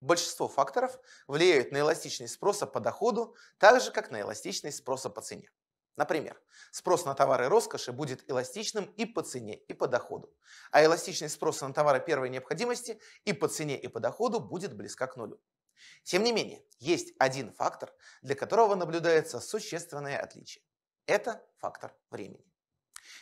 Большинство факторов влияют на эластичность спроса по доходу, так же как на эластичность спроса по цене. Например, спрос на товары роскоши будет эластичным и по цене, и по доходу, а эластичность спроса на товары первой необходимости и по цене, и по доходу будет близка к нулю. Тем не менее, есть один фактор, для которого наблюдается существенное отличие. Это фактор времени.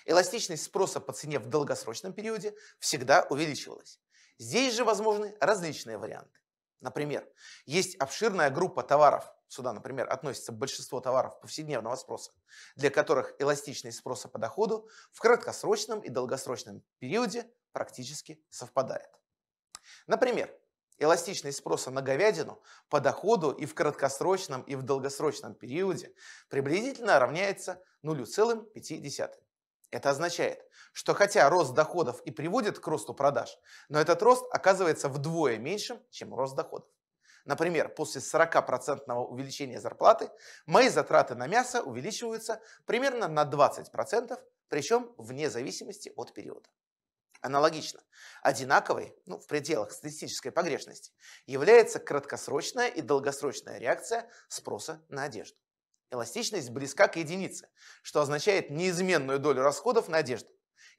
Эластичность спроса по цене в долгосрочном периоде всегда увеличивалась. Здесь же возможны различные варианты. Например, есть обширная группа товаров, сюда, например, относится большинство товаров повседневного спроса, для которых эластичность спроса по доходу в краткосрочном и долгосрочном периоде практически совпадает. Например, эластичность спроса на говядину по доходу и в краткосрочном, и в долгосрочном периоде приблизительно равняется 0,5. Это означает, что хотя рост доходов и приводит к росту продаж, но этот рост оказывается вдвое меньшим, чем рост доходов. Например, после 40% увеличения зарплаты мои затраты на мясо увеличиваются примерно на 20%, причем вне зависимости от периода. Аналогично, одинаковой, ну, в пределах статистической погрешности, является краткосрочная и долгосрочная реакция спроса на одежду. Эластичность близка к единице, что означает неизменную долю расходов на одежду.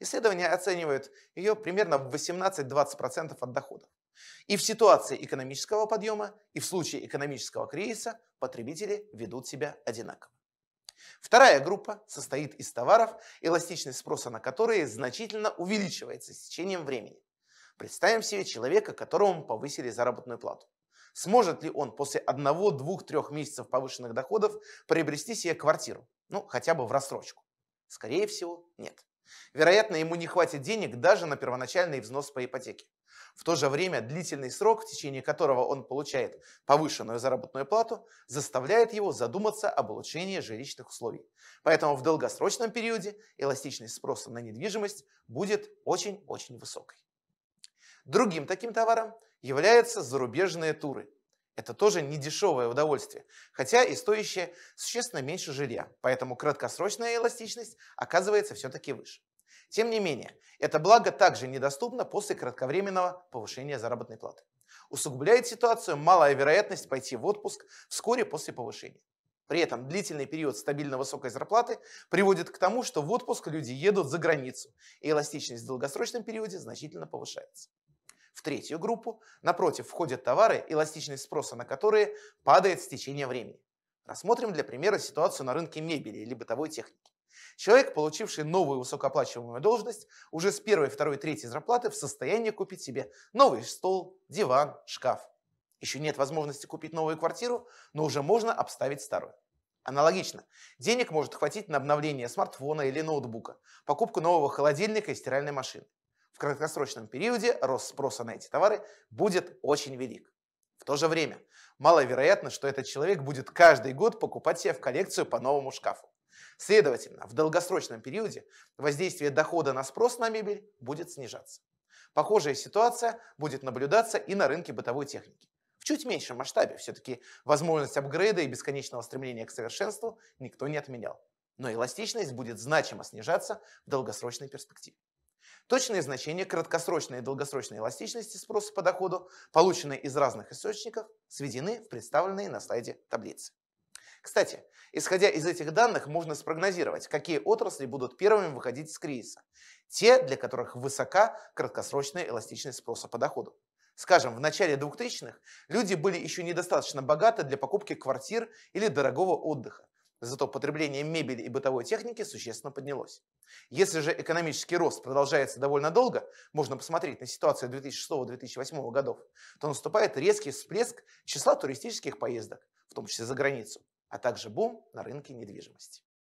Исследования оценивают ее примерно в 18-20% от доходов. И в ситуации экономического подъема, и в случае экономического кризиса потребители ведут себя одинаково. Вторая группа состоит из товаров, эластичность спроса на которые значительно увеличивается с течением времени. Представим себе человека, которому повысили заработную плату. Сможет ли он после одного, двух, трех месяцев повышенных доходов приобрести себе квартиру? Ну, хотя бы в рассрочку. Скорее всего, нет. Вероятно, ему не хватит денег даже на первоначальный взнос по ипотеке. В то же время длительный срок, в течение которого он получает повышенную заработную плату, заставляет его задуматься об улучшении жилищных условий. Поэтому в долгосрочном периоде эластичность спроса на недвижимость будет очень-очень высокой. Другим таким товаром являются зарубежные туры. Это тоже недешевое удовольствие, хотя и стоящее существенно меньше жилья, поэтому краткосрочная эластичность оказывается все-таки выше. Тем не менее, это благо также недоступно после кратковременного повышения заработной платы. Усугубляет ситуацию малая вероятность пойти в отпуск вскоре после повышения. При этом длительный период стабильно высокой зарплаты приводит к тому, что в отпуск люди едут за границу, и эластичность в долгосрочном периоде значительно повышается. В третью группу, напротив, входят товары, эластичность спроса на которые падает с течением времени. Рассмотрим для примера ситуацию на рынке мебели или бытовой техники. Человек, получивший новую высокооплачиваемую должность, уже с первой, второй, третьей зарплаты в состоянии купить себе новый стол, диван, шкаф. Еще нет возможности купить новую квартиру, но уже можно обставить старую. Аналогично, денег может хватить на обновление смартфона или ноутбука, покупку нового холодильника и стиральной машины. В краткосрочном периоде рост спроса на эти товары будет очень велик. В то же время маловероятно, что этот человек будет каждый год покупать себе в коллекцию по новому шкафу. Следовательно, в долгосрочном периоде воздействие дохода на спрос на мебель будет снижаться. Похожая ситуация будет наблюдаться и на рынке бытовой техники. В чуть меньшем масштабе все-таки возможность апгрейда и бесконечного стремления к совершенству никто не отменял. Но эластичность будет значимо снижаться в долгосрочной перспективе. Точные значения краткосрочной и долгосрочной эластичности спроса по доходу, полученные из разных источников, сведены в представленные на слайде таблицы. Кстати, исходя из этих данных, можно спрогнозировать, какие отрасли будут первыми выходить из кризиса. Те, для которых высока краткосрочная эластичность спроса по доходу. Скажем, в начале 2000-х люди были еще недостаточно богаты для покупки квартир или дорогого отдыха, Зато потребление мебели и бытовой техники существенно поднялось. Если же экономический рост продолжается довольно долго, можно посмотреть на ситуацию 2006-2008 годов, то наступает резкий всплеск числа туристических поездок, в том числе за границу, а также бум на рынке недвижимости.